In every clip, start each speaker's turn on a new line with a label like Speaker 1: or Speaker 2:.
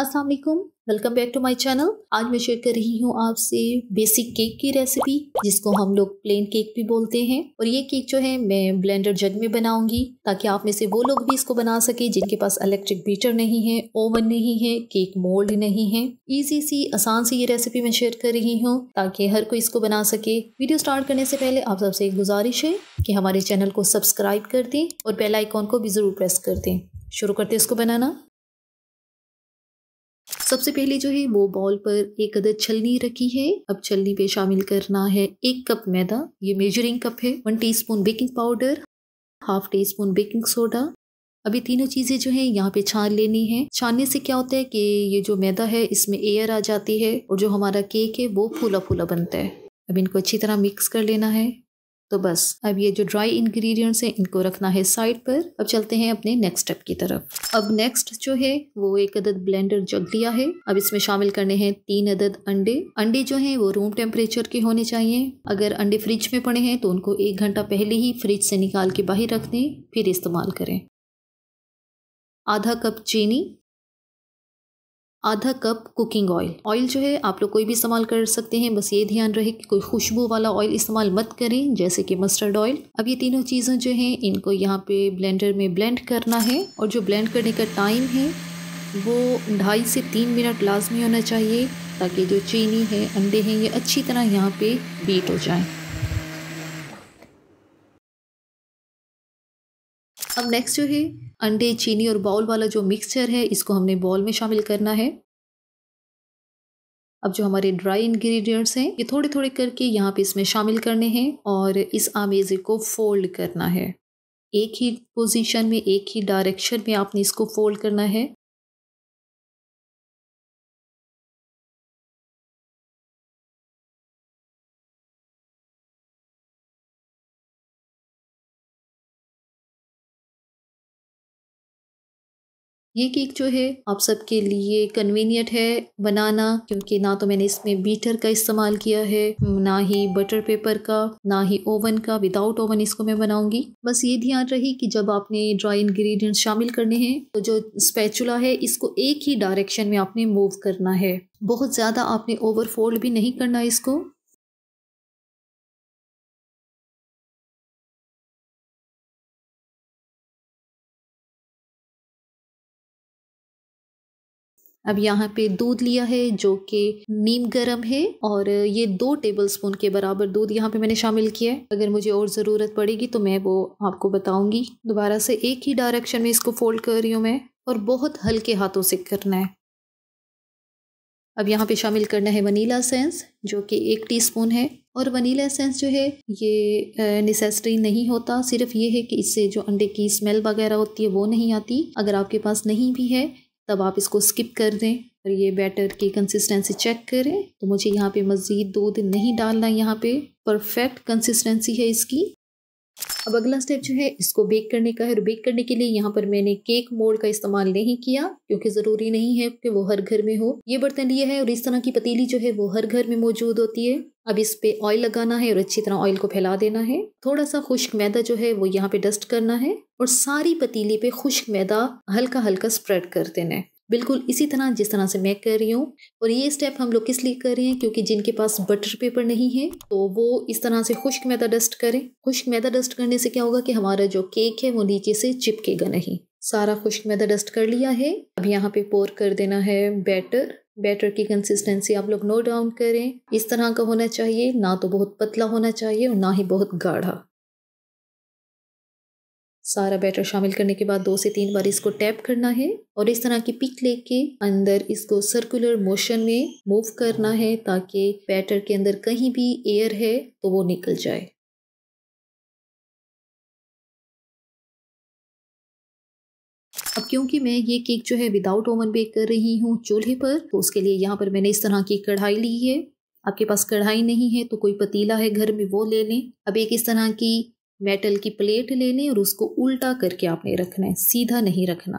Speaker 1: Aslam welcome back to my channel आज मैं share कर रही हूँ आपसे बेसिक केक की रेसिपी जिसको हम लोग प्लेन केक भी बोलते हैं और ये केक जो है मैं ब्लेंडर जग में बनाऊंगी ताकि आप में से वो लोग भी इसको बना सके जिनके पास इलेक्ट्रिक बीटर नहीं है ओवन नहीं है केक मोल्ड नहीं है इजी सी आसान सी ये रेसिपी मैं शेयर कर रही हूँ ताकि हर कोई इसको बना सके वीडियो स्टार्ट करने से पहले आप सबसे एक गुजारिश है कि हमारे चैनल को सब्सक्राइब कर दें और बेलाइकॉन को भी जरूर प्रेस कर दें शुरू करते इसको बनाना सबसे पहले जो है वो बॉल पर एक अदद छलनी रखी है अब छलनी पे शामिल करना है एक कप मैदा ये मेजरिंग कप है one T baking powder half teaspoon baking soda अभी तीनों चीज़ें जो हैं यहाँ पे छान लेनी है छानने से क्या होता है कि ये जो मैदा है इसमें एयर आ जाती है और जो हमारा केक है वो फूला फूला बनता है अब इनको अच्छी तरह मिक्स कर लेना है तो बस अब ये जो ड्राई इंग्रेडिएंट्स हैं इनको रखना है साइड पर अब चलते हैं अपने नेक्स्ट स्टेप की तरफ अब नेक्स्ट जो है वो एक अदद ब्लेंडर जग लिया है अब इसमें शामिल करने हैं तीन अदद अंडे अंडे जो हैं वो रूम टेम्परेचर के होने चाहिए अगर अंडे फ्रिज में पड़े हैं तो उनको एक घंटा पहले ही फ्रिज से निकाल के बाहर रख दें फिर इस्तेमाल करें आधा कप चीनी आधा कप कुकिंग ऑयल ऑयल जो है आप लोग कोई भी इस्तेमाल कर सकते हैं बस ये ध्यान रहे कि कोई खुशबू वाला ऑयल इस्तेमाल मत करें जैसे कि मस्टर्ड ऑयल अब ये तीनों चीज़ें जो हैं इनको यहाँ पे ब्लेंडर में ब्लेंड करना है और जो ब्लेंड करने का टाइम है वो ढाई से तीन मिनट लाजमी होना चाहिए ताकि जो चीनी है अंडे हैं ये अच्छी तरह यहाँ पर बीट हो जाएँ अब नेक्स्ट जो है अंडे चीनी और बाउल वाला जो मिक्सचर है इसको हमने बॉल में शामिल करना है अब जो हमारे ड्राई इंग्रेडिएंट्स हैं ये थोड़े थोड़े करके यहाँ पे इसमें शामिल करने हैं और इस आमेजे को फोल्ड करना है एक ही पोजीशन में एक ही डायरेक्शन में आपने इसको फोल्ड करना है ये केक जो है आप सबके लिए कन्वीनियंट है बनाना क्योंकि ना तो मैंने इसमें बीटर का इस्तेमाल किया है ना ही बटर पेपर का ना ही ओवन का विदाउट ओवन इसको मैं बनाऊंगी बस ये ध्यान रही कि जब आपने ड्राई इंग्रेडिएंट्स शामिल करने हैं तो जो स्पैचुला है इसको एक ही डायरेक्शन में आपने मूव करना है बहुत ज़्यादा आपने ओवर फोल्ड भी नहीं करना इसको अब यहाँ पे दूध लिया है जो कि नीम गर्म है और ये दो टेबल स्पून के बराबर दूध यहाँ पे मैंने शामिल किया है अगर मुझे और ज़रूरत पड़ेगी तो मैं वो आपको बताऊँगी दोबारा से एक ही डायरेक्शन में इसको फोल्ड कर रही हूँ मैं और बहुत हल्के हाथों से करना है अब यहाँ पे शामिल करना है वनीला सेंस जो कि एक टीस्पून है और वनीला सेंस जो है ये नेसेसरी नहीं होता सिर्फ ये है कि इससे जो अंडे की स्मेल वगैरह होती है वो नहीं आती अगर आपके पास नहीं भी है तब आप इसको स्किप कर दें और ये बैटर की कंसिस्टेंसी चेक करें तो मुझे यहाँ पे मज़ीद दूध नहीं डालना यहाँ पे परफेक्ट कंसिस्टेंसी है इसकी अब अगला स्टेप जो है इसको बेक करने का है और बेक करने के लिए यहाँ पर मैंने केक मोल्ड का इस्तेमाल नहीं किया क्योंकि ज़रूरी नहीं है कि वो हर घर में हो ये बर्तन लिए है और इस तरह की पतीली जो है वो हर घर में मौजूद होती है अब इस पे ऑयल लगाना है और अच्छी तरह ऑयल को फैला देना है थोड़ा सा खुश्क मैदा जो है वो यहाँ पे डस्ट करना है और सारी पतीली पे खुश्क मैदा हल्का हल्का स्प्रेड कर देना है बिल्कुल इसी तरह जिस तरह से मैं कर रही हूँ और ये स्टेप हम लोग किस लिए कर रहे हैं क्योंकि जिनके पास बटर पेपर नहीं है तो वो इस तरह से खुश्क मैदा डस्ट करें खुश्क मैदा डस्ट करने से क्या होगा कि हमारा जो केक है वो नीचे से चिपकेगा नहीं सारा खुश्क मैदा डस्ट कर लिया है अब यहाँ पे पोर कर देना है बैटर बैटर की कंसिस्टेंसी आप लोग नोट डाउन करें इस तरह का होना चाहिए ना तो बहुत पतला होना चाहिए और ना ही बहुत गाढ़ा सारा बैटर शामिल करने के बाद दो से तीन बार इसको टैप करना है और इस तरह की पिक लेके अंदर इसको सर्कुलर मोशन में मूव करना है ताकि बैटर के अंदर कहीं भी एयर है तो वो निकल जाए अब क्योंकि मैं ये केक जो है विदाउट ओवन बेक कर रही हूँ चूल्हे पर तो उसके लिए यहाँ पर मैंने इस तरह की कढ़ाई ली है आपके पास कढ़ाई नहीं है तो कोई पतीला है घर में वो ले लें अब एक इस तरह की मेटल की प्लेट लेनी और उसको उल्टा करके आपने रखना है सीधा नहीं रखना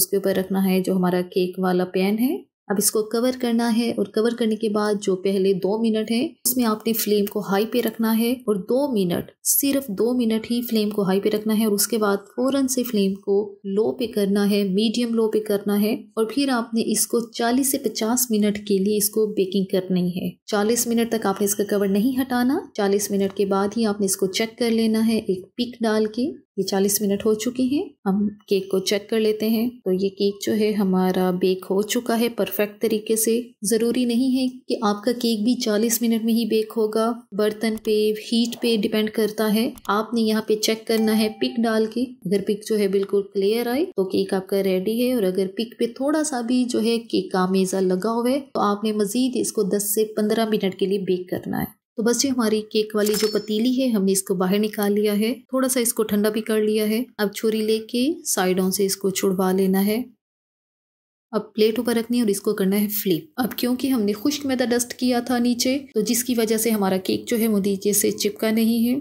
Speaker 1: उसके ऊपर रखना है जो हमारा केक वाला पैन है अब इसको कवर करना है और कवर करने के बाद जो पहले दो मिनट है उसमें आपने फ्लेम को हाई पे रखना है और दो मिनट सिर्फ दो मिनट ही फ्लेम को हाई पे रखना है और उसके बाद फ़ौरन से फ्लेम को लो पे करना है मीडियम लो पे करना है और फिर आपने इसको 40 से 50 मिनट के लिए इसको बेकिंग करनी है 40 मिनट तक आपने इसका कवर नहीं हटाना चालीस मिनट के बाद ही आपने इसको चेक कर लेना है एक पिक डाल के ये 40 मिनट हो चुके हैं हम केक को चेक कर लेते हैं तो ये केक जो है हमारा बेक हो चुका है परफेक्ट तरीके से ज़रूरी नहीं है कि आपका केक भी 40 मिनट में ही बेक होगा बर्तन पे हीट पे डिपेंड करता है आपने यहाँ पे चेक करना है पिक डाल के अगर पिक जो है बिल्कुल क्लियर आए तो केक आपका रेडी है और अगर पिक पे थोड़ा सा भी जो है केक का मेज़ा लगा हुआ है तो आपने मज़ीद इसको दस से पंद्रह मिनट के लिए बेक करना है तो बस ये हमारी केक वाली जो पतीली है हमने इसको बाहर निकाल लिया है थोड़ा सा इसको ठंडा भी कर लिया है अब छुरी लेके साइडों से इसको छुड़वा लेना है अब प्लेट ऊपर रखनी है और इसको करना है फ्लिप अब क्योंकि हमने खुश्क मैदा डस्ट किया था नीचे तो जिसकी वजह से हमारा केक जो है वो नीचे से चिपका नहीं है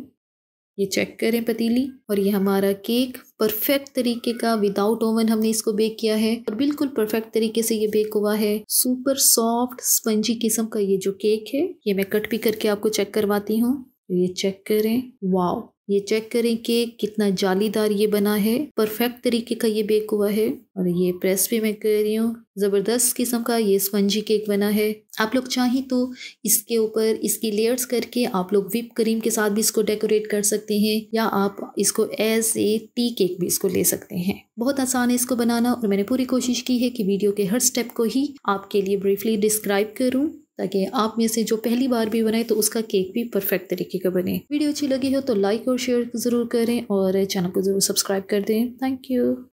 Speaker 1: ये चेक करें पतीली और ये हमारा केक परफेक्ट तरीके का विदाउट ओवन हमने इसको बेक किया है और बिल्कुल परफेक्ट तरीके से ये बेक हुआ है सुपर सॉफ्ट स्पंजी किस्म का ये जो केक है ये मैं कट भी करके आपको चेक करवाती हूँ ये चेक करें वाओ ये चेक करें कि कितना जालीदार ये बना है परफेक्ट तरीके का ये बेक हुआ है और ये प्रेस भी मैं कर रही हूँ ज़बरदस्त किस्म का ये स्पंजी केक बना है आप लोग चाहें तो इसके ऊपर इसकी लेयर्स करके आप लोग विप क्रीम के साथ भी इसको डेकोरेट कर सकते हैं या आप इसको एज ए टी केक भी इसको ले सकते हैं बहुत आसान है इसको बनाना और मैंने पूरी कोशिश की है कि वीडियो के हर स्टेप को ही आपके लिए ब्रीफली डिस्क्राइब करूँ ताकि आप में से जो पहली बार भी बनाए तो उसका केक भी परफेक्ट तरीके का बने वीडियो अच्छी लगी हो तो लाइक और शेयर ज़रूर करें और चैनल को ज़रूर सब्सक्राइब कर दें थैंक यू